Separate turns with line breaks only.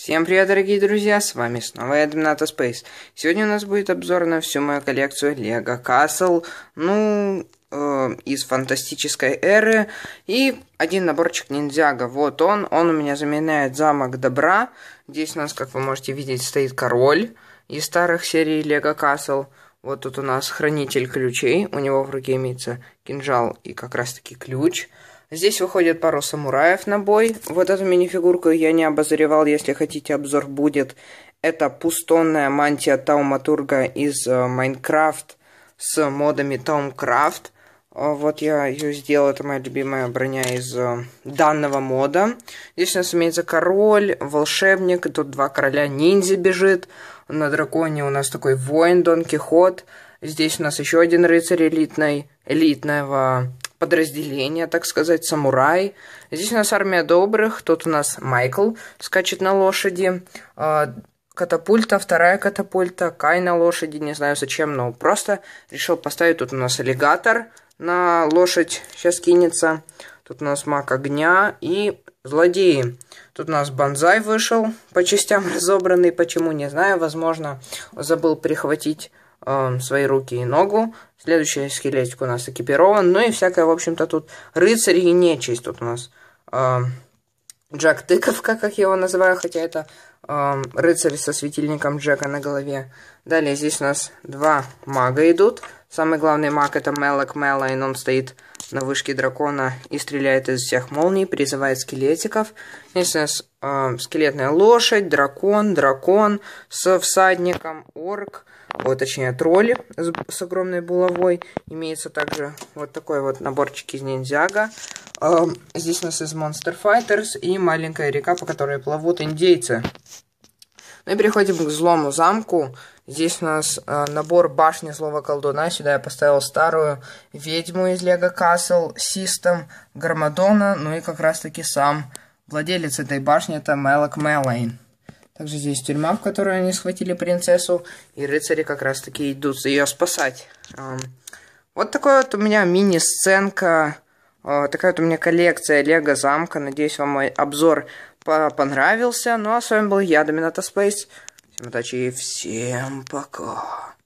Всем привет, дорогие друзья, с вами снова я, Домината Спейс. Сегодня у нас будет обзор на всю мою коллекцию Лего Касл, ну, э, из фантастической эры, и один наборчик Ниндзяго, вот он, он у меня заменяет замок Добра, здесь у нас, как вы можете видеть, стоит король из старых серий Лего Касл, вот тут у нас хранитель ключей, у него в руке имеется кинжал и как раз таки ключ, ключ. Здесь выходит пару самураев на бой. Вот эту минифигурку я не обозревал, если хотите, обзор будет. Это пустонная мантия Тауматурга из э, Майнкрафт с модами Таумкрафт. Э, вот я ее сделал, это моя любимая броня из э, данного мода. Здесь у нас имеется король, волшебник, тут два короля ниндзя бежит. На драконе у нас такой воин Дон Кихот. Здесь у нас еще один рыцарь элитный, элитного подразделения, так сказать, самурай. Здесь у нас армия добрых, тут у нас Майкл скачет на лошади, а, катапульта, вторая катапульта, Кай на лошади, не знаю зачем, но просто решил поставить. Тут у нас аллигатор на лошадь, сейчас кинется. Тут у нас маг огня и злодеи. Тут у нас банзай вышел, по частям разобранный, почему, не знаю, возможно, забыл прихватить э, свои руки и ногу. Следующий скелетик у нас экипирован. Ну и всякое, в общем-то, тут рыцарь и нечисть тут у нас. Э, Джек Тыковка, как я его называю, хотя это э, рыцарь со светильником Джека на голове. Далее здесь у нас два мага идут. Самый главный маг это Мелок Мелайн, он стоит на вышке дракона и стреляет из всех молний, призывает скелетиков. здесь у нас э, скелетная лошадь, дракон, дракон с всадником, орк, вот точнее тролль с, с огромной булавой. Имеется также вот такой вот наборчик из ниндзяга. Э, здесь у нас из Monster Fighters и маленькая река, по которой плавут индейцы. Мы ну переходим к злому замку. Здесь у нас э, набор башни слова колдуна. Сюда я поставил старую ведьму из Лего Касл, Систем, Гармадона, ну и как раз таки сам владелец этой башни, это Мелок Мелайн. Также здесь тюрьма, в которую они схватили принцессу, и рыцари как раз таки идут ее спасать. Эм, вот такая вот у меня мини-сценка, э, такая вот у меня коллекция Лего замка. Надеюсь, вам мой обзор понравился. Ну а с вами был я, Доминатор Спейс. Всем удачи и всем пока.